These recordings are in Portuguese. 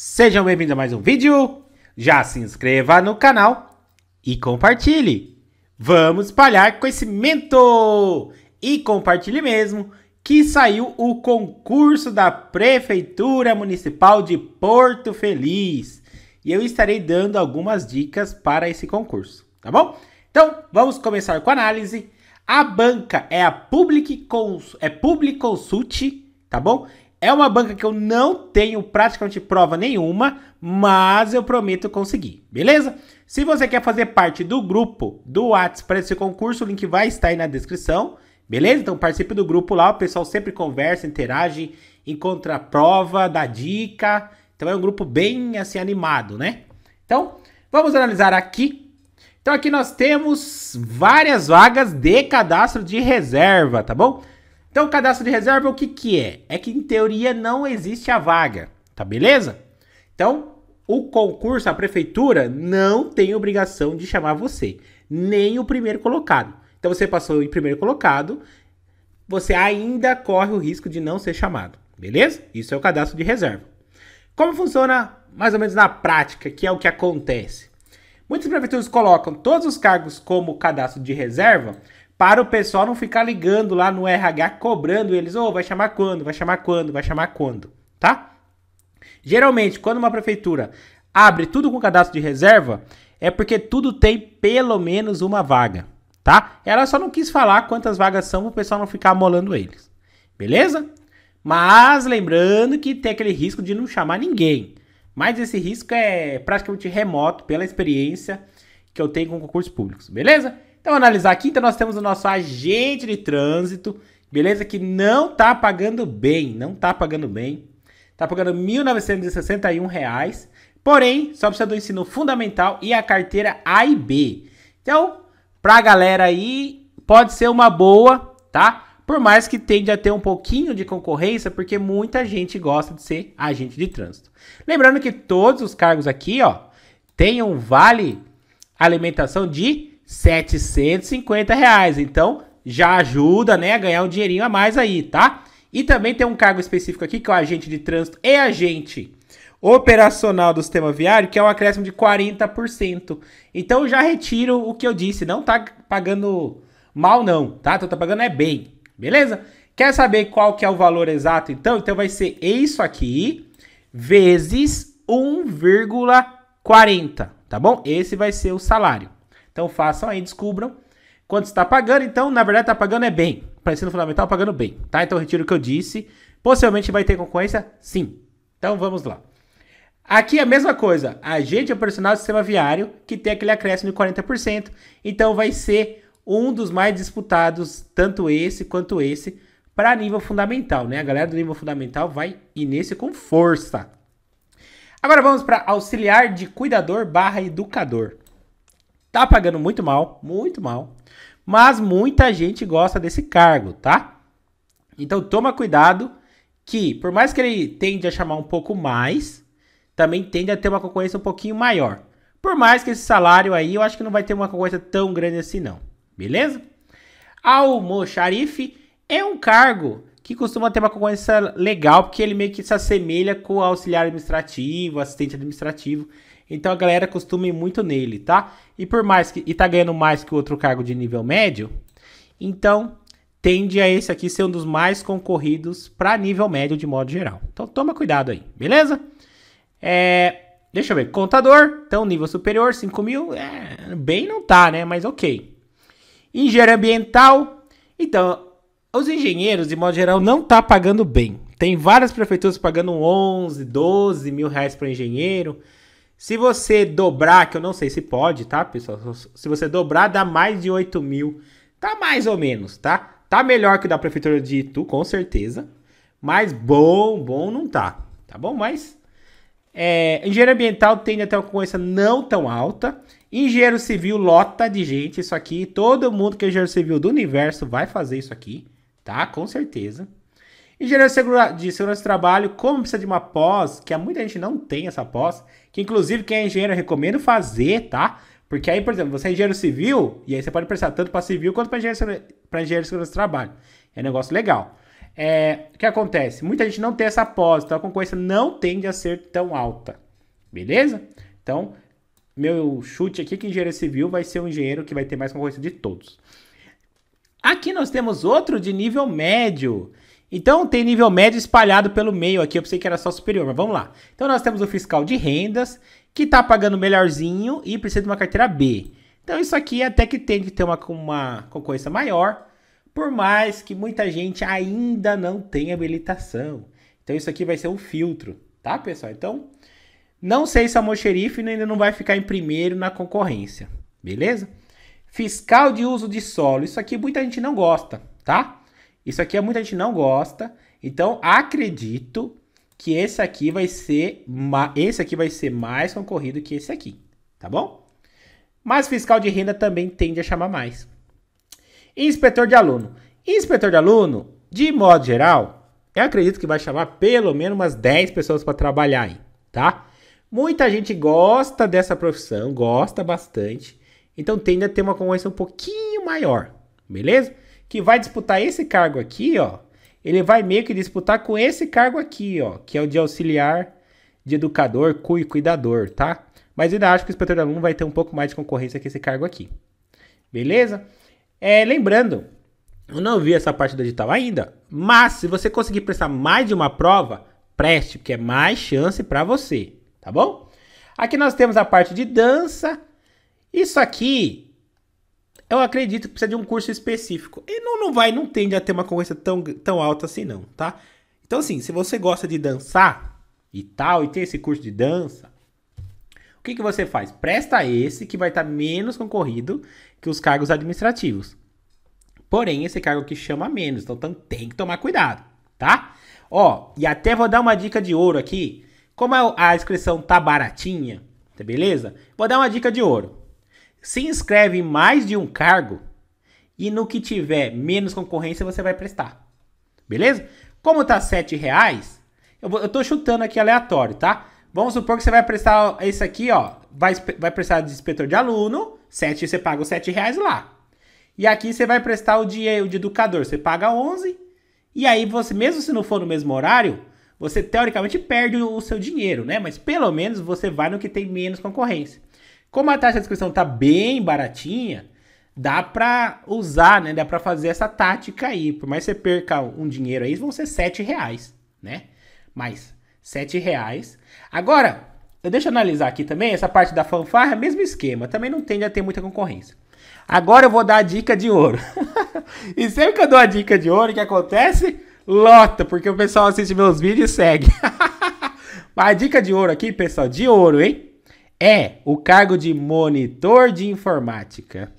Sejam bem-vindos a mais um vídeo. Já se inscreva no canal e compartilhe. Vamos espalhar conhecimento! E compartilhe mesmo que saiu o concurso da Prefeitura Municipal de Porto Feliz. E eu estarei dando algumas dicas para esse concurso, tá bom? Então, vamos começar com a análise. A banca é a Public, Cons é Public Consult, tá bom? É uma banca que eu não tenho praticamente prova nenhuma, mas eu prometo conseguir, beleza? Se você quer fazer parte do grupo do Whats para esse concurso, o link vai estar aí na descrição, beleza? Então participe do grupo lá, o pessoal sempre conversa, interage, encontra prova, dá dica. Então é um grupo bem assim animado, né? Então, vamos analisar aqui então aqui nós temos várias vagas de cadastro de reserva, tá bom? Então, o cadastro de reserva, o que, que é? É que, em teoria, não existe a vaga, tá beleza? Então, o concurso, a prefeitura, não tem obrigação de chamar você, nem o primeiro colocado. Então, você passou em primeiro colocado, você ainda corre o risco de não ser chamado, beleza? Isso é o cadastro de reserva. Como funciona mais ou menos na prática, que é o que acontece? Muitas prefeituras colocam todos os cargos como cadastro de reserva, para o pessoal não ficar ligando lá no RH cobrando eles, ou oh, vai chamar quando, vai chamar quando, vai chamar quando, tá? Geralmente, quando uma prefeitura abre tudo com cadastro de reserva, é porque tudo tem pelo menos uma vaga, tá? Ela só não quis falar quantas vagas são para o pessoal não ficar molando eles, beleza? Mas lembrando que tem aquele risco de não chamar ninguém. Mas esse risco é praticamente remoto pela experiência que eu tenho com concursos públicos, beleza? Então, analisar aqui, então nós temos o nosso agente de trânsito, beleza? Que não tá pagando bem, não tá pagando bem. Tá pagando R$ 1.961, reais, porém, só precisa do ensino fundamental e a carteira A e B. Então, pra galera aí, pode ser uma boa, tá? Por mais que tende a ter um pouquinho de concorrência, porque muita gente gosta de ser agente de trânsito. Lembrando que todos os cargos aqui, ó, tem um vale alimentação de 750 reais. Então já ajuda, né, a ganhar um dinheirinho a mais aí, tá? E também tem um cargo específico aqui que é o agente de trânsito e agente operacional do sistema viário, que é um acréscimo de 40%. Então já retiro o que eu disse, não tá pagando mal não, tá? Então tá pagando é bem, beleza? Quer saber qual que é o valor exato então? Então vai ser isso aqui vezes 1,40, tá bom? Esse vai ser o salário. Então façam aí, descubram quanto está pagando. Então, na verdade, está pagando é bem. Para ensino fundamental, tá pagando bem. Tá? Então, retiro o que eu disse. Possivelmente vai ter concorrência? Sim. Então, vamos lá. Aqui é a mesma coisa. Agente é operacional do sistema viário, que tem aquele acréscimo de 40%. Então, vai ser um dos mais disputados, tanto esse quanto esse, para nível fundamental. Né? A galera do nível fundamental vai ir nesse com força. Agora vamos para auxiliar de cuidador barra educador. Tá pagando muito mal, muito mal. Mas muita gente gosta desse cargo, tá? Então toma cuidado que, por mais que ele tende a chamar um pouco mais, também tende a ter uma concorrência um pouquinho maior. Por mais que esse salário aí, eu acho que não vai ter uma concorrência tão grande assim não. Beleza? Almoxarife é um cargo que costuma ter uma concorrência legal, porque ele meio que se assemelha com o auxiliar administrativo, assistente administrativo. Então a galera costuma ir muito nele, tá? E por mais que e tá ganhando mais que o outro cargo de nível médio, então tende a esse aqui ser um dos mais concorridos para nível médio de modo geral. Então toma cuidado aí, beleza? É, deixa eu ver, contador, então nível superior, 5 mil, é, bem não tá, né? Mas ok. Engenheiro ambiental, então os engenheiros de modo geral não tá pagando bem. Tem várias prefeituras pagando 11, 12 mil reais para engenheiro. Se você dobrar, que eu não sei se pode, tá, pessoal? Se você dobrar, dá mais de 8 mil. Tá mais ou menos, tá? Tá melhor que da prefeitura de Itu, com certeza. Mas bom, bom não tá. Tá bom? Mas. É, engenheiro ambiental tende até uma concorrência não tão alta. Engenheiro civil lota de gente isso aqui. Todo mundo que é engenheiro civil do universo vai fazer isso aqui, tá? Com certeza. Engenheiro de segurança do trabalho, como precisa de uma pós, que muita gente não tem essa pós, que inclusive quem é engenheiro eu recomendo fazer, tá? Porque aí, por exemplo, você é engenheiro civil, e aí você pode prestar tanto para civil quanto para engenheiro, engenheiro de segurança de trabalho. É um negócio legal. É, o que acontece? Muita gente não tem essa pós, então a concorrência não tende a ser tão alta. Beleza? Então, meu chute aqui é que engenheiro civil vai ser o um engenheiro que vai ter mais concorrência de todos. Aqui nós temos outro de nível médio. Então tem nível médio espalhado pelo meio aqui, eu pensei que era só superior, mas vamos lá. Então nós temos o fiscal de rendas, que está pagando melhorzinho e precisa de uma carteira B. Então isso aqui é até que tem que ter uma, uma concorrência maior, por mais que muita gente ainda não tenha habilitação. Então isso aqui vai ser um filtro, tá pessoal? Então não sei se a é Moxerife ainda não vai ficar em primeiro na concorrência, beleza? Fiscal de uso de solo, isso aqui muita gente não gosta, tá? Isso aqui é muita gente não gosta. Então, acredito que esse aqui vai ser esse aqui vai ser mais concorrido que esse aqui, tá bom? Mas fiscal de renda também tende a chamar mais. Inspetor de aluno. Inspetor de aluno, de modo geral, eu acredito que vai chamar pelo menos umas 10 pessoas para trabalhar aí, tá? Muita gente gosta dessa profissão, gosta bastante, então tende a ter uma concorrência um pouquinho maior, beleza? que vai disputar esse cargo aqui, ó, ele vai meio que disputar com esse cargo aqui, ó, que é o de auxiliar de educador, cu e cuidador, tá? Mas ainda acho que o inspetor de aluno vai ter um pouco mais de concorrência que esse cargo aqui. Beleza? É, lembrando, eu não vi essa parte do edital ainda, mas se você conseguir prestar mais de uma prova, preste, porque é mais chance para você, tá bom? Aqui nós temos a parte de dança. Isso aqui eu acredito que precisa de um curso específico. E não, não vai, não tende a ter uma concorrência tão, tão alta assim, não, tá? Então, assim, se você gosta de dançar e tal, e tem esse curso de dança, o que, que você faz? Presta esse que vai estar tá menos concorrido que os cargos administrativos. Porém, esse cargo aqui chama menos, então tem que tomar cuidado, tá? Ó, e até vou dar uma dica de ouro aqui. Como a inscrição tá baratinha, tá beleza? Vou dar uma dica de ouro se inscreve em mais de um cargo e no que tiver menos concorrência você vai prestar. Beleza? Como tá sete reais, eu, vou, eu tô chutando aqui aleatório, tá? Vamos supor que você vai prestar esse aqui, ó. Vai, vai prestar de inspetor de aluno, sete você paga os reais lá. E aqui você vai prestar o de, o de educador, você paga 11. E aí você, mesmo se não for no mesmo horário, você teoricamente perde o seu dinheiro, né? Mas pelo menos você vai no que tem menos concorrência. Como a taxa de inscrição tá bem baratinha, dá para usar, né? Dá para fazer essa tática aí. Por mais que você perca um dinheiro aí, vão ser 7 reais, né? Mas 7 reais. Agora, eu deixo analisar aqui também essa parte da fanfarra, mesmo esquema. Também não tende a ter muita concorrência. Agora eu vou dar a dica de ouro. e sempre que eu dou a dica de ouro, o que acontece? Lota, porque o pessoal assiste meus vídeos e segue. Mas a dica de ouro aqui, pessoal, de ouro, hein? é o cargo de monitor de informática.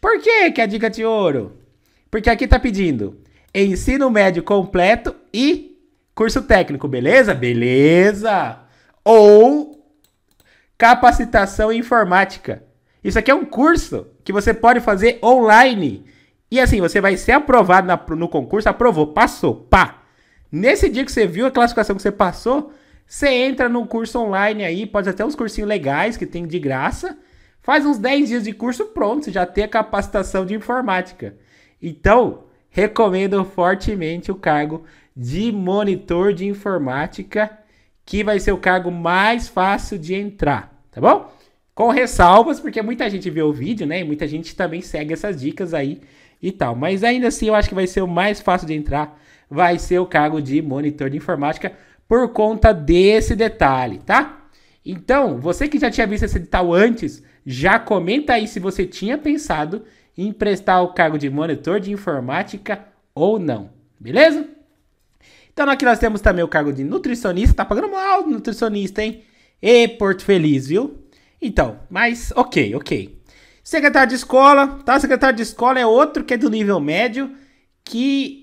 Por que que é a dica de ouro? Porque aqui tá pedindo ensino médio completo e curso técnico, beleza? Beleza! Ou capacitação em informática. Isso aqui é um curso que você pode fazer online. E assim, você vai ser aprovado na, no concurso, aprovou, passou, pá. Nesse dia que você viu a classificação que você passou, você entra no curso online aí, pode até uns cursinhos legais que tem de graça. Faz uns 10 dias de curso, pronto, você já tem a capacitação de informática. Então, recomendo fortemente o cargo de monitor de informática, que vai ser o cargo mais fácil de entrar, tá bom? Com ressalvas, porque muita gente vê o vídeo, né? E muita gente também segue essas dicas aí e tal. Mas ainda assim, eu acho que vai ser o mais fácil de entrar, vai ser o cargo de monitor de informática por conta desse detalhe, tá? Então, você que já tinha visto esse edital antes, já comenta aí se você tinha pensado em prestar o cargo de monitor de informática ou não, beleza? Então aqui nós temos também o cargo de nutricionista, tá pagando mal nutricionista, hein? E Porto Feliz, viu? Então, mas ok, ok. Secretário de escola, tá? Secretário de escola é outro que é do nível médio, que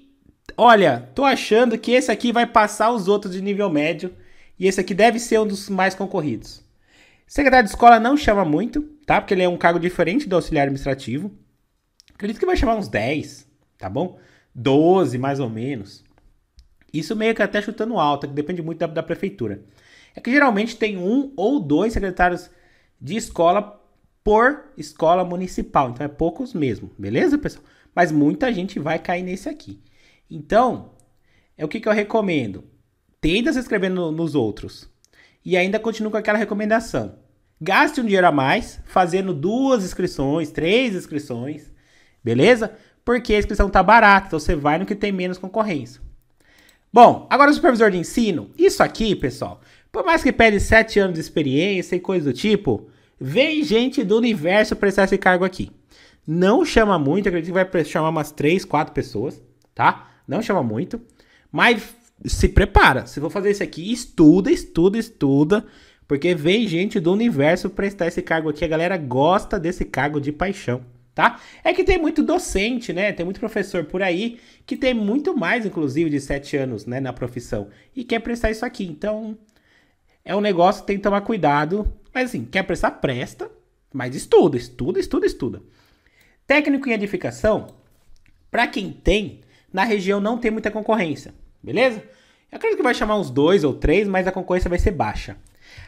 Olha, tô achando que esse aqui vai passar os outros de nível médio e esse aqui deve ser um dos mais concorridos. Secretário de escola não chama muito, tá? Porque ele é um cargo diferente do auxiliar administrativo. Acredito que vai chamar uns 10, tá bom? 12 mais ou menos. Isso meio que até chutando alta, que depende muito da, da prefeitura. É que geralmente tem um ou dois secretários de escola por escola municipal, então é poucos mesmo, beleza, pessoal? Mas muita gente vai cair nesse aqui. Então, é o que, que eu recomendo? Tenta se inscrever no, nos outros. E ainda continua com aquela recomendação. Gaste um dinheiro a mais fazendo duas inscrições, três inscrições, beleza? Porque a inscrição tá barata, então você vai no que tem menos concorrência. Bom, agora o supervisor de ensino. Isso aqui, pessoal, por mais que pede sete anos de experiência e coisa do tipo, vem gente do universo prestar esse cargo aqui. Não chama muito, acredito que vai chamar umas três, quatro pessoas, tá? não chama muito, mas se prepara. Se for fazer isso aqui, estuda, estuda, estuda, porque vem gente do universo prestar esse cargo aqui. A galera gosta desse cargo de paixão, tá? É que tem muito docente, né? Tem muito professor por aí que tem muito mais, inclusive, de 7 anos, né, na profissão e quer prestar isso aqui. Então, é um negócio que tem que tomar cuidado. Mas assim, quer prestar, presta, mas estuda, estuda, estuda, estuda. Técnico em edificação, para quem tem, na região não tem muita concorrência, beleza? Eu acredito que vai chamar uns dois ou três, mas a concorrência vai ser baixa.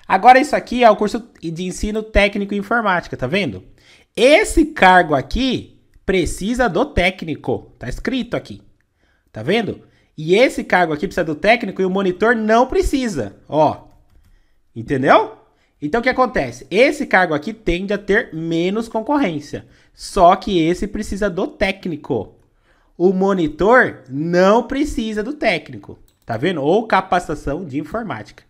Agora, isso aqui é o curso de ensino técnico em informática, tá vendo? Esse cargo aqui precisa do técnico, tá escrito aqui, tá vendo? E esse cargo aqui precisa do técnico e o monitor não precisa, ó, entendeu? Então, o que acontece? Esse cargo aqui tende a ter menos concorrência, só que esse precisa do técnico o monitor não precisa do técnico, tá vendo? Ou capacitação de informática.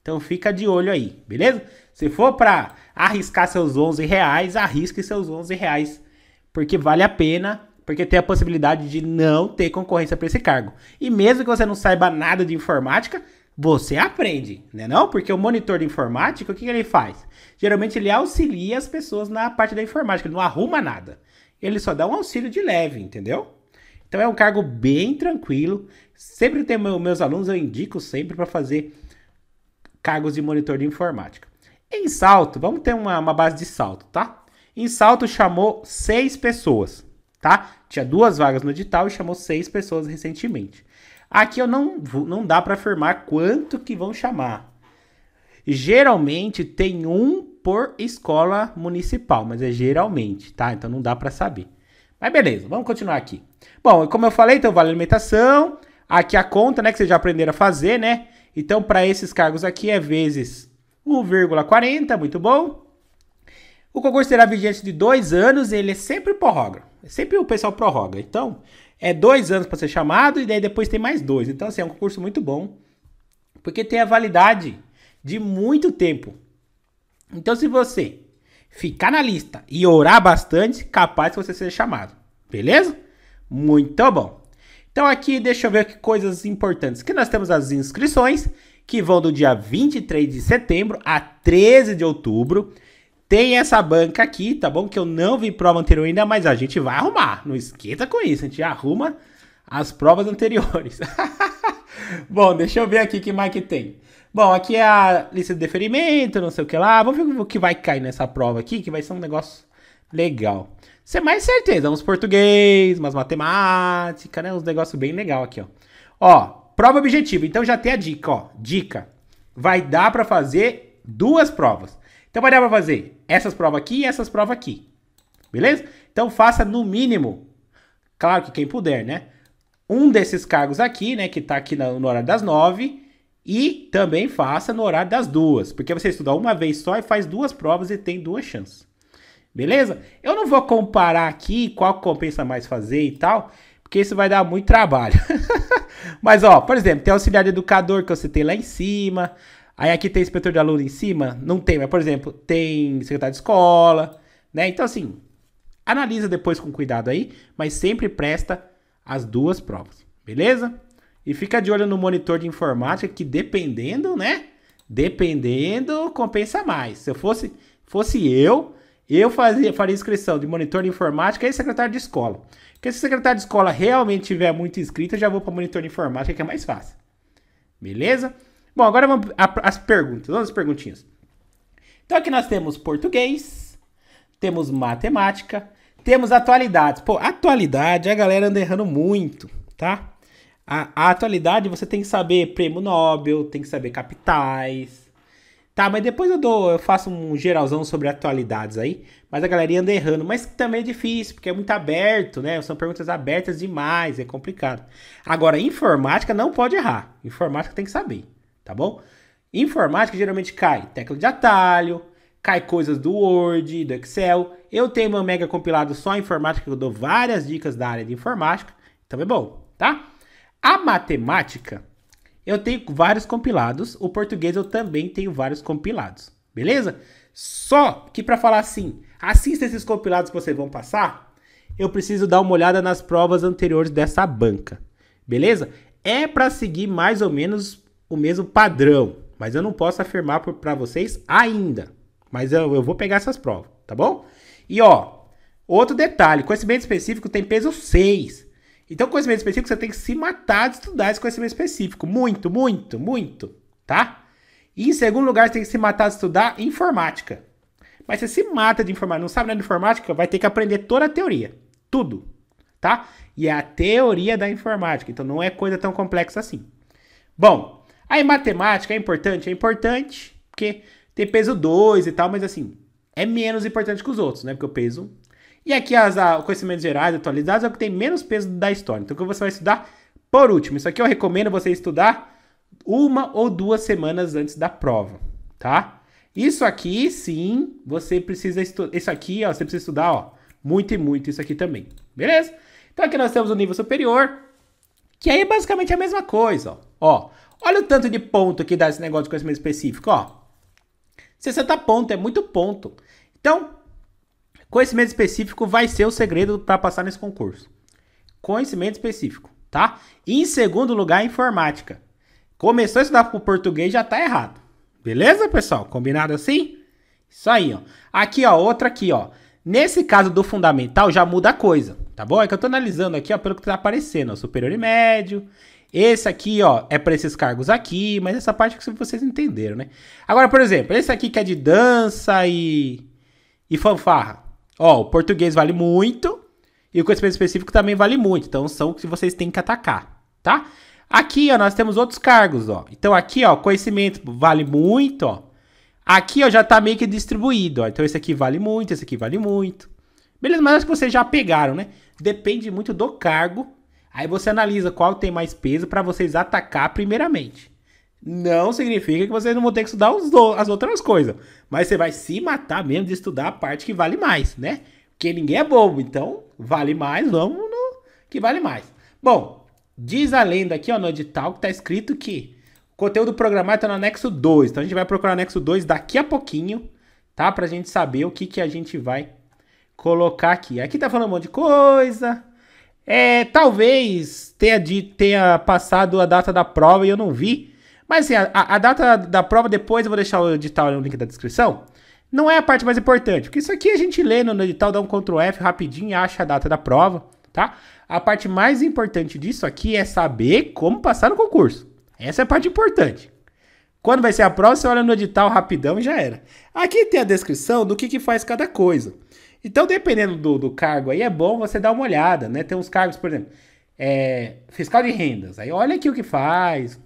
Então fica de olho aí, beleza? Se for para arriscar seus 11 reais, arrisque seus 11 reais, porque vale a pena, porque tem a possibilidade de não ter concorrência para esse cargo. E mesmo que você não saiba nada de informática, você aprende, né não? Porque o monitor de informática, o que, que, ele faz? Geralmente ele auxilia as pessoas na parte da informática, ele não arruma nada. Ele só dá um auxílio de leve, entendeu? Então é um cargo bem tranquilo. Sempre tem meus alunos, eu indico sempre para fazer cargos de monitor de informática. Em salto, vamos ter uma, uma base de salto, tá? Em salto chamou seis pessoas, tá? Tinha duas vagas no edital e chamou seis pessoas recentemente. Aqui eu não, não dá para afirmar quanto que vão chamar. Geralmente tem um por escola municipal, mas é geralmente, tá? Então não dá para saber. Mas beleza, vamos continuar aqui. Bom, como eu falei, então vale alimentação, aqui a conta, né, que vocês já aprenderam a fazer, né? Então, para esses cargos aqui é vezes 1,40, muito bom. O concurso será vigente de dois anos, ele é sempre prorroga. É sempre o pessoal prorroga. Então, é dois anos para ser chamado e daí depois tem mais dois. Então, assim, é um concurso muito bom, porque tem a validade de muito tempo. Então, se você ficar na lista e orar bastante, capaz de você ser chamado. Beleza? Muito bom. Então aqui deixa eu ver que coisas importantes. Que nós temos as inscrições que vão do dia 23 de setembro a 13 de outubro. Tem essa banca aqui, tá bom? Que eu não vi prova anterior ainda, mas a gente vai arrumar. Não esquenta com isso, a gente arruma as provas anteriores. bom, deixa eu ver aqui que mais que tem. Bom, aqui é a lista de deferimento, não sei o que lá. Vamos ver o que vai cair nessa prova aqui, que vai ser um negócio legal. Você mais certeza, uns português, umas matemática, né? Uns negócios bem legal aqui, ó. Ó, prova objetiva. Então já tem a dica, ó. Dica. Vai dar para fazer duas provas. Então vai dar para fazer essas provas aqui e essas provas aqui. Beleza? Então faça no mínimo, claro que quem puder, né? Um desses cargos aqui, né? Que tá aqui no horário das nove. E também faça no horário das duas. Porque você estuda uma vez só e faz duas provas e tem duas chances. Beleza? Eu não vou comparar aqui qual compensa mais fazer e tal, porque isso vai dar muito trabalho. Mas, ó, por exemplo, tem auxiliar de educador que eu citei lá em cima. Aí aqui tem inspetor de aluno em cima? Não tem, mas, por exemplo, tem secretário de escola, né? Então, assim, analisa depois com cuidado aí, mas sempre presta as duas provas, beleza? E fica de olho no monitor de informática, que dependendo, né? Dependendo, compensa mais. Se eu fosse, fosse eu, eu fazia, faria inscrição de monitor de informática e secretário de escola. Porque se o secretário de escola realmente tiver muito inscrito, eu já vou para monitor de informática, que é mais fácil. Beleza? Bom, agora vamos as perguntas. Vamos às perguntinhas. Então aqui nós temos português, temos matemática, temos atualidades. Pô, atualidade, a galera anda errando muito, tá? A, a atualidade você tem que saber prêmio Nobel, tem que saber capitais, Tá, mas depois eu dou, eu faço um geralzão sobre atualidades aí. Mas a galera anda errando. Mas também é difícil, porque é muito aberto, né? São perguntas abertas demais, é complicado. Agora, informática não pode errar. Informática tem que saber, tá bom? Informática geralmente cai tecla de atalho, cai coisas do Word, do Excel. Eu tenho meu mega compilado só em informática, que eu dou várias dicas da área de informática. Então é bom, tá? A matemática eu tenho vários compilados, o português eu também tenho vários compilados, beleza? Só que para falar assim, assista esses compilados que vocês vão passar, eu preciso dar uma olhada nas provas anteriores dessa banca, beleza? É para seguir mais ou menos o mesmo padrão, mas eu não posso afirmar para vocês ainda. Mas eu, eu vou pegar essas provas, tá bom? E ó, outro detalhe, conhecimento específico tem peso 6. Então, conhecimento específico, você tem que se matar de estudar esse conhecimento específico. Muito, muito, muito, tá? E em segundo lugar, você tem que se matar de estudar informática. Mas você se mata de informática, não sabe nada de informática, vai ter que aprender toda a teoria. Tudo, tá? E é a teoria da informática, então não é coisa tão complexa assim. Bom, aí matemática é importante? É importante, porque tem peso 2 e tal, mas assim, é menos importante que os outros, né? Porque o peso e aqui as a, conhecimentos gerais atualizados é o que tem menos peso da história. Então, o que você vai estudar por último. Isso aqui eu recomendo você estudar uma ou duas semanas antes da prova, tá? Isso aqui, sim, você precisa estudar. Isso aqui, ó, você precisa estudar, ó, muito e muito isso aqui também, beleza? Então, aqui nós temos o nível superior, que aí é basicamente a mesma coisa, ó. ó olha o tanto de ponto que dá esse negócio de conhecimento específico, ó. 60 pontos, é muito ponto. Então, Conhecimento específico vai ser o segredo para passar nesse concurso. Conhecimento específico, tá? E em segundo lugar, informática. Começou a estudar para o português já tá errado. Beleza, pessoal? Combinado assim? Isso aí, ó. Aqui, ó, outra aqui, ó. Nesse caso do fundamental já muda a coisa, tá bom? É que eu tô analisando aqui, ó, pelo que tá aparecendo, ó, superior e médio. Esse aqui, ó, é para esses cargos aqui, mas essa parte que vocês entenderam, né? Agora, por exemplo, esse aqui que é de dança e e fanfarra. Ó, o português vale muito e o conhecimento específico também vale muito. Então são que vocês têm que atacar, tá? Aqui, ó, nós temos outros cargos, ó. Então aqui, ó, conhecimento vale muito, ó. Aqui, ó, já tá meio que distribuído, ó. Então esse aqui vale muito, esse aqui vale muito. Beleza, mas acho que vocês já pegaram, né? Depende muito do cargo. Aí você analisa qual tem mais peso para vocês atacar primeiramente. Não significa que vocês não vão ter que estudar as outras coisas. Mas você vai se matar mesmo de estudar a parte que vale mais, né? Porque ninguém é bobo, então vale mais, vamos no que vale mais. Bom, diz a lenda aqui ó, no edital que tá escrito que o conteúdo programado tá no anexo 2. Então a gente vai procurar o anexo 2 daqui a pouquinho, tá? Pra gente saber o que, que a gente vai colocar aqui. Aqui tá falando um monte de coisa. É, talvez tenha, de, tenha passado a data da prova e eu não vi. Mas assim, a, a, data da prova depois eu vou deixar o edital no link da descrição. Não é a parte mais importante, porque isso aqui a gente lê no edital, dá um Ctrl F rapidinho e acha a data da prova, tá? A parte mais importante disso aqui é saber como passar no concurso. Essa é a parte importante. Quando vai ser a prova, você olha no edital rapidão e já era. Aqui tem a descrição do que, que faz cada coisa. Então, dependendo do, do cargo aí, é bom você dar uma olhada, né? Tem uns cargos, por exemplo, é, fiscal de rendas. Aí olha aqui o que faz,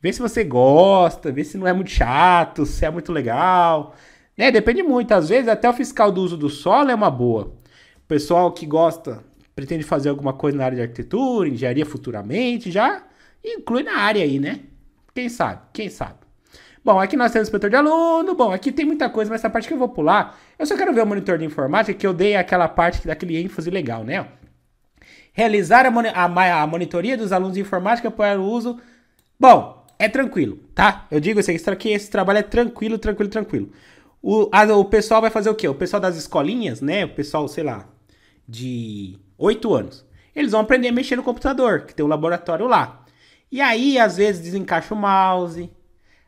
Vê se você gosta, vê se não é muito chato, se é muito legal. Né? Depende muito. Às vezes, até o fiscal do uso do solo é uma boa. O pessoal que gosta, pretende fazer alguma coisa na área de arquitetura, engenharia futuramente, já inclui na área aí, né? Quem sabe? Quem sabe? Bom, aqui nós temos o inspetor de aluno. Bom, aqui tem muita coisa, mas essa parte que eu vou pular, eu só quero ver o monitor de informática, que eu dei aquela parte que daquele ênfase legal, né? Realizar a, a, a monitoria dos alunos de informática para o uso. Bom, é tranquilo, tá? Eu digo isso aqui, que esse trabalho é tranquilo, tranquilo, tranquilo. O, a, o pessoal vai fazer o quê? O pessoal das escolinhas, né? O pessoal, sei lá, de 8 anos. Eles vão aprender a mexer no computador, que tem um laboratório lá. E aí, às vezes, desencaixa o mouse.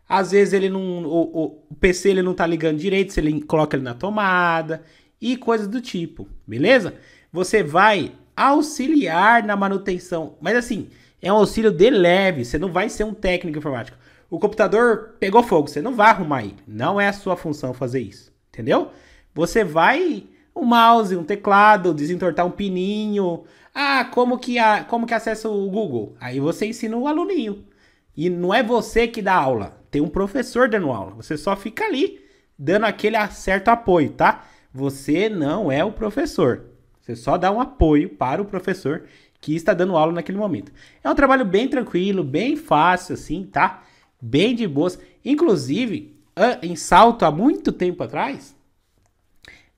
Às vezes ele não. O, o PC ele não tá ligando direito, se ele coloca ele na tomada. E coisas do tipo, beleza? Você vai auxiliar na manutenção. Mas assim, é um auxílio de leve, você não vai ser um técnico informático. O computador pegou fogo, você não vai arrumar ele. Não é a sua função fazer isso, entendeu? Você vai um mouse, um teclado, desentortar um pininho. Ah, como que, a, como que acessa o Google? Aí você ensina o aluninho. E não é você que dá aula, tem um professor dando aula. Você só fica ali dando aquele certo apoio, tá? Você não é o professor. Você só dá um apoio para o professor que está dando aula naquele momento. É um trabalho bem tranquilo, bem fácil, assim, tá? Bem de boas. Inclusive, em Salto, há muito tempo atrás,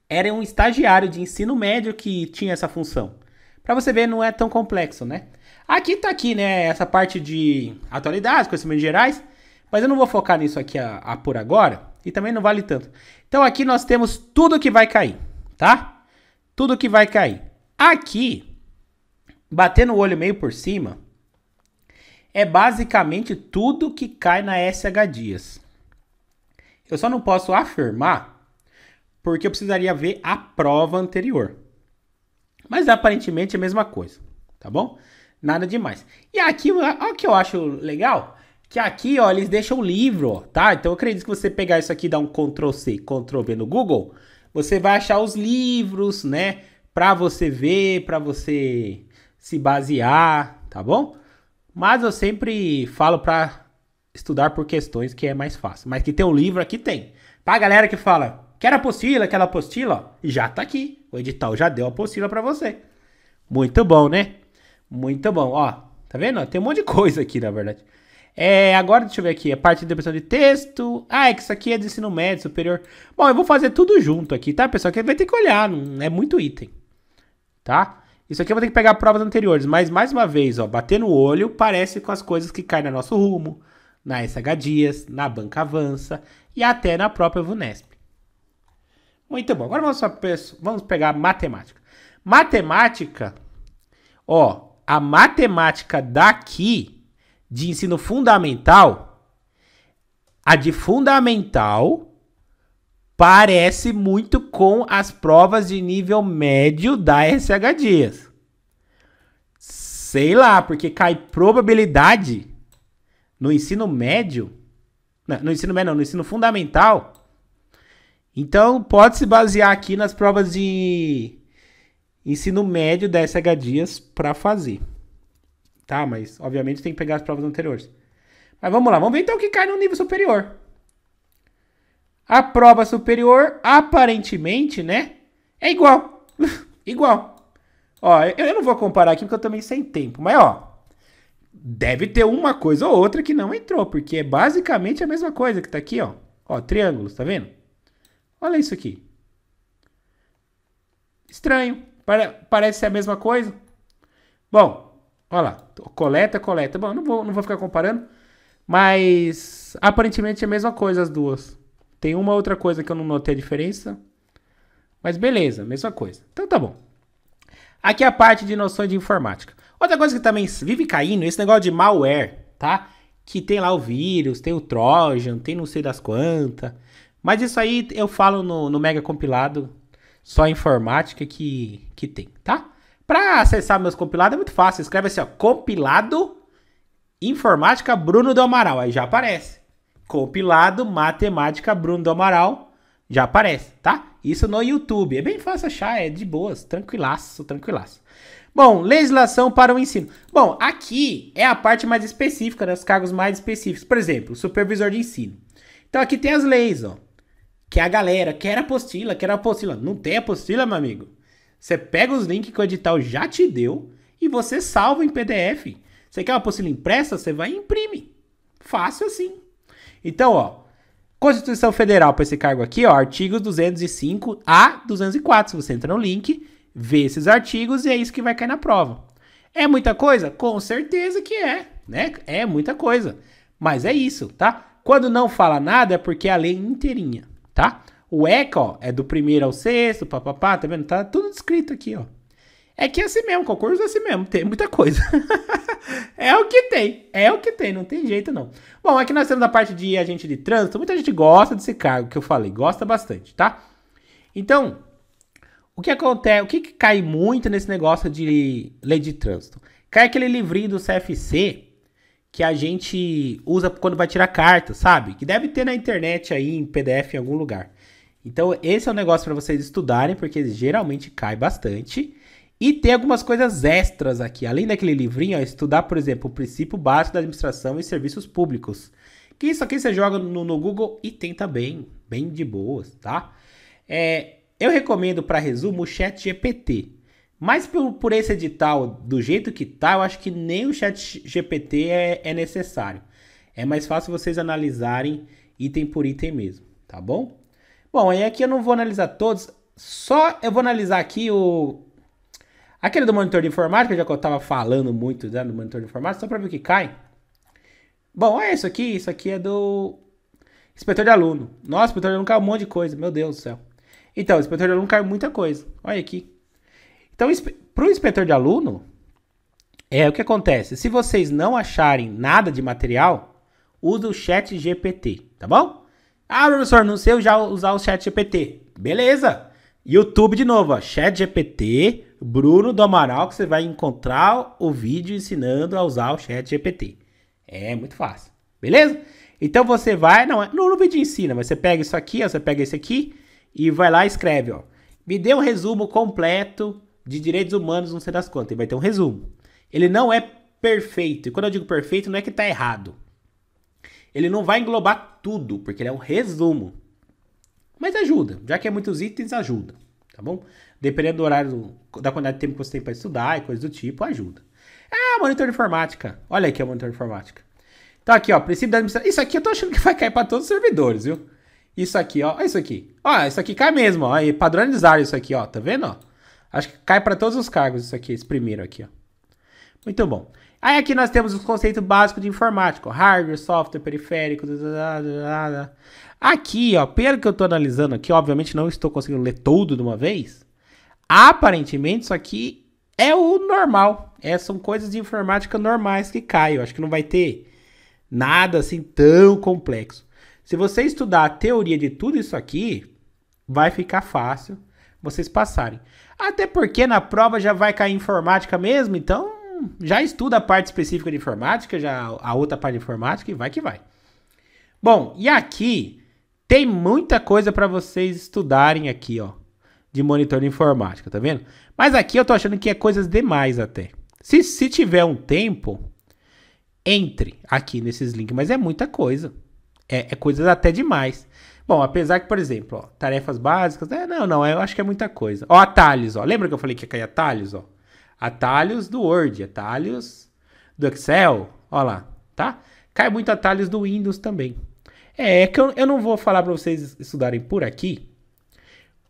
era um estagiário de ensino médio que tinha essa função. Para você ver, não é tão complexo, né? Aqui tá aqui, né? Essa parte de atualidades, conhecimentos gerais. Mas eu não vou focar nisso aqui a, a por agora. E também não vale tanto. Então aqui nós temos tudo que vai cair, tá? Tudo que vai cair. Aqui Batendo o olho meio por cima, é basicamente tudo que cai na SH Dias. Eu só não posso afirmar porque eu precisaria ver a prova anterior. Mas aparentemente é a mesma coisa, tá bom? Nada demais. E aqui, olha o que eu acho legal, que aqui, ó, eles deixam o livro, ó, tá? Então eu acredito que você pegar isso aqui e dar um Ctrl C, Ctrl V no Google, você vai achar os livros, né? Pra você ver, pra você se basear, tá bom? Mas eu sempre falo para estudar por questões que é mais fácil. Mas que tem um livro aqui tem. Pra galera que fala, quer apostila, aquela apostila, ó, já tá aqui. O edital já deu a apostila para você. Muito bom, né? Muito bom, ó. Tá vendo? Tem um monte de coisa aqui, na verdade. É, agora deixa eu ver aqui, a parte de interpretação de texto. Ah, é que isso aqui é de ensino médio, superior. Bom, eu vou fazer tudo junto aqui, tá, pessoal? Que vai ter que olhar, não é muito item. Tá? Isso aqui eu vou ter que pegar provas anteriores, mas mais uma vez, ó, bater no olho parece com as coisas que caem no nosso rumo, na SH Dias, na Banca Avança e até na própria Vunesp. Muito bom, agora vamos, vamos pegar matemática. Matemática, ó, a matemática daqui de ensino fundamental, a de fundamental parece muito com as provas de nível médio da RCH Dias. Sei lá, porque cai probabilidade no ensino médio. Não, no ensino médio, não, no ensino fundamental. Então, pode se basear aqui nas provas de ensino médio da SH Dias para fazer. Tá, mas obviamente tem que pegar as provas anteriores. Mas vamos lá, vamos ver então o que cai no nível superior a prova superior, aparentemente, né? É igual. igual. Ó, eu, eu não vou comparar aqui porque eu também sem tempo, mas ó, deve ter uma coisa ou outra que não entrou, porque é basicamente a mesma coisa que tá aqui, ó. Ó, triângulos, tá vendo? Olha isso aqui. Estranho. parece ser a mesma coisa. Bom, olha lá. Coleta, coleta. Bom, não vou, não vou ficar comparando. Mas aparentemente é a mesma coisa as duas. Tem uma outra coisa que eu não notei a diferença. Mas beleza, mesma coisa. Então tá bom. Aqui é a parte de noções de informática. Outra coisa que também vive caindo, esse negócio de malware, tá? Que tem lá o vírus, tem o Trojan, tem não sei das quantas. Mas isso aí eu falo no, no mega compilado, só informática que, que tem, tá? Para acessar meus compilados é muito fácil. Escreve assim, ó, compilado informática Bruno do Amaral. Aí já aparece compilado Matemática Bruno do Amaral, já aparece, tá? Isso no YouTube. É bem fácil achar, é de boas, tranquilaço, tranquilaço. Bom, legislação para o ensino. Bom, aqui é a parte mais específica, né? Os cargos mais específicos. Por exemplo, supervisor de ensino. Então aqui tem as leis, ó. Que é a galera quer apostila, quer apostila. Não tem apostila, meu amigo? Você pega os links que o edital já te deu e você salva em PDF. Você quer uma apostila impressa? Você vai e imprime. Fácil assim. Então, ó, Constituição Federal para esse cargo aqui, ó, artigos 205 a 204. Se você entra no link, vê esses artigos e é isso que vai cair na prova. É muita coisa? Com certeza que é, né? É muita coisa. Mas é isso, tá? Quando não fala nada é porque é a lei inteirinha, tá? O ECA, ó, é do primeiro ao sexto, papapá, tá vendo? Tá tudo descrito aqui, ó. É que é assim mesmo, concurso é assim mesmo, tem muita coisa. é o que tem, é o que tem, não tem jeito não. Bom, aqui nós temos a parte de agente de trânsito, muita gente gosta desse cargo que eu falei, gosta bastante, tá? Então, o que acontece, o que, que cai muito nesse negócio de lei de trânsito? Cai aquele livrinho do CFC que a gente usa quando vai tirar carta, sabe? Que deve ter na internet aí, em PDF, em algum lugar. Então, esse é um negócio para vocês estudarem, porque geralmente cai bastante. E tem algumas coisas extras aqui. Além daquele livrinho, ó, estudar, por exemplo, o princípio básico da administração e serviços públicos. Que isso aqui você joga no, no Google e tem também, bem de boas, tá? É, eu recomendo para resumo o Chat GPT. Mas por, por, esse edital, do jeito que tá, eu acho que nem o Chat GPT é, é necessário. É mais fácil vocês analisarem item por item mesmo, tá bom? Bom, aí aqui eu não vou analisar todos, só eu vou analisar aqui o Aquele do monitor de informática, já que eu estava falando muito né, do monitor de informática, só para ver o que cai. Bom, é isso aqui. Isso aqui é do inspetor de aluno. Nossa, inspetor de aluno caiu um monte de coisa. Meu Deus do céu. Então, inspetor de aluno caiu muita coisa. Olha aqui. Então, para o inspetor de aluno, é o que acontece. Se vocês não acharem nada de material, usa o chat GPT, tá bom? Ah, professor, não sei já usar o chat GPT. Beleza. YouTube de novo, ó. Chat GPT Bruno do Amaral, que você vai encontrar o vídeo ensinando a usar o chat GPT. É muito fácil, beleza? Então você vai, não, é, no, no vídeo ensina, mas você pega isso aqui, ó, você pega esse aqui e vai lá e escreve, ó. Me dê um resumo completo de direitos humanos, não sei das quantas, ele vai ter um resumo. Ele não é perfeito, e quando eu digo perfeito, não é que tá errado. Ele não vai englobar tudo, porque ele é um resumo. Mas ajuda, já que é muitos itens, ajuda, tá bom? Dependendo do horário da quantidade de tempo que você tem para estudar e coisas do tipo, ajuda. Ah, monitor de informática. Olha aqui o monitor de informática. Então aqui, ó, princípio da administração. Isso aqui eu tô achando que vai cair para todos os servidores, viu? Isso aqui, ó, isso aqui. Ó, isso aqui cai mesmo, ó, e padronizar isso aqui, ó, tá vendo, ó? Acho que cai para todos os cargos isso aqui, esse primeiro aqui, ó. Muito bom. Aí aqui nós temos os conceitos básicos de informática, hardware, software, periférico, blá, blá, blá, Aqui, ó, pelo que eu estou analisando aqui, obviamente não estou conseguindo ler tudo de uma vez, Aparentemente, isso aqui é o normal. É, são coisas de informática normais que caem. Eu acho que não vai ter nada assim tão complexo. Se você estudar a teoria de tudo isso aqui, vai ficar fácil vocês passarem. Até porque na prova já vai cair informática mesmo, então já estuda a parte específica de informática, já a outra parte de informática e vai que vai. Bom, e aqui tem muita coisa para vocês estudarem aqui, ó de monitor de informática, tá vendo? Mas aqui eu tô achando que é coisas demais até. Se, se tiver um tempo, entre aqui nesses links, mas é muita coisa. É, é coisas até demais. Bom, apesar que, por exemplo, ó, tarefas básicas, é, não, não, eu acho que é muita coisa. Ó, atalhos, ó. Lembra que eu falei que ia cair atalhos, ó? Atalhos do Word, atalhos do Excel, ó lá, tá? Cai muito atalhos do Windows também. É, é que eu, eu não vou falar para vocês estudarem por aqui,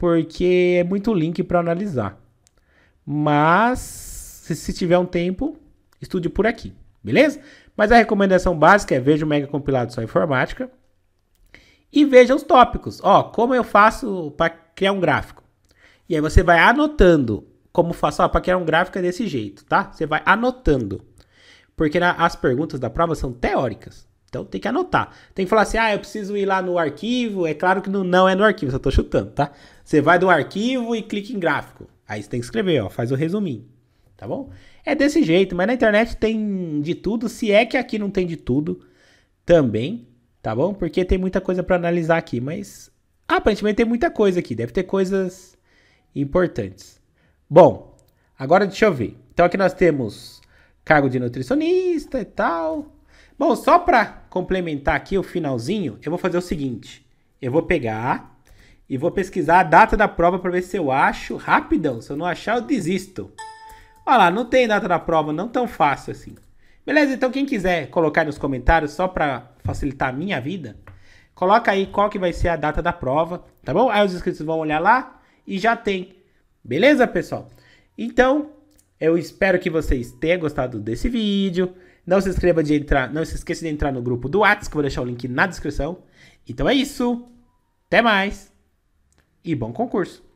porque é muito link para analisar. Mas se, tiver um tempo, estude por aqui, beleza? Mas a recomendação básica é veja o mega compilado só informática e veja os tópicos. Ó, como eu faço para criar um gráfico? E aí você vai anotando como faço, para criar um gráfico é desse jeito, tá? Você vai anotando. Porque na, as perguntas da prova são teóricas. Então tem que anotar. Tem que falar assim: ah, eu preciso ir lá no arquivo. É claro que não é no arquivo, só estou chutando, tá? Você vai do arquivo e clica em gráfico. Aí você tem que escrever, ó, faz o resuminho, tá bom? É desse jeito, mas na internet tem de tudo. Se é que aqui não tem de tudo também, tá bom? Porque tem muita coisa para analisar aqui, mas aparentemente tem muita coisa aqui. Deve ter coisas importantes. Bom, agora deixa eu ver. Então aqui nós temos cargo de nutricionista e tal. Bom, só para complementar aqui o finalzinho, eu vou fazer o seguinte. Eu vou pegar e vou pesquisar a data da prova para ver se eu acho rapidão. Se eu não achar, eu desisto. Olha lá, não tem data da prova, não tão fácil assim. Beleza? Então quem quiser colocar nos comentários só para facilitar a minha vida, coloca aí qual que vai ser a data da prova, tá bom? Aí os inscritos vão olhar lá e já tem. Beleza, pessoal? Então, eu espero que vocês tenham gostado desse vídeo. Não se inscreva de entrar, não se esqueça de entrar no grupo do Whats, que eu vou deixar o link na descrição. Então é isso. Até mais. E bom concurso.